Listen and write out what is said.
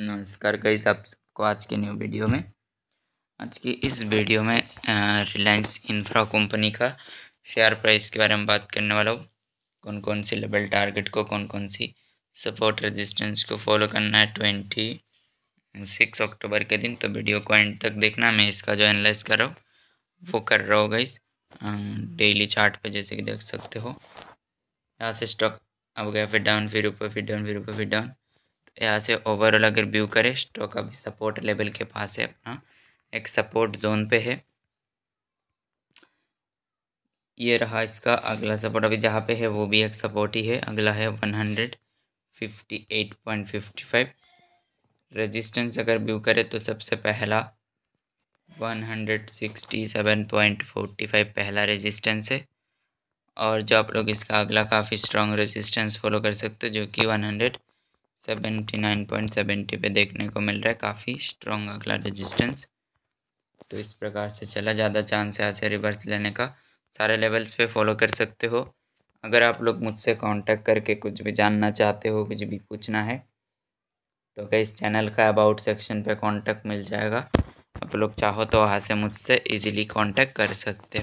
नमस्कार कई आप सबको आज के न्यू वीडियो में आज की इस वीडियो में रिलायंस इंफ्रा कंपनी का शेयर प्राइस के बारे में बात करने वाला हूँ कौन कौन सी लेवल टारगेट को कौन कौन सी सपोर्ट रेजिस्टेंस को फॉलो करना है ट्वेंटी सिक्स अक्टूबर के दिन तो वीडियो को एंड तक देखना मैं इसका जो एनालाइज कर रहा हूँ वो कर रहा हूँ गाइस डेली चार्ट पर जैसे कि देख सकते हो यहाँ से स्टॉक अब गया फिर डाउन फिर ऊपर फिर डाउन फिर ऊपर फिर डाउन यहाँ से ओवरऑल अगर व्यू करें स्टॉक अभी सपोर्ट लेवल के पास है अपना एक सपोर्ट जोन पे है ये रहा इसका अगला सपोर्ट अभी जहाँ पे है वो भी एक सपोर्ट ही है अगला है one hundred fifty eight point fifty five resistance अगर व्यू करें तो सबसे पहला one hundred sixty seven point forty five पहला रजिस्टेंस है और जो आप लोग इसका अगला काफ़ी स्ट्रॉन्ग रजिस्टेंस फॉलो कर सकते हो जो कि वन हंड्रेड 79.70 पे देखने को मिल रहा है काफ़ी स्ट्रॉन्ग अगला रेजिस्टेंस तो इस प्रकार से चला ज़्यादा चांस है ऐसे रिवर्स लेने का सारे लेवल्स पे फॉलो कर सकते हो अगर आप लोग मुझसे कांटेक्ट करके कुछ भी जानना चाहते हो कुछ भी पूछना है तो क्या इस चैनल का अबाउट सेक्शन पे कांटेक्ट मिल जाएगा आप लोग चाहो तो वहाँ से मुझसे इजीली कांटेक्ट कर सकते हो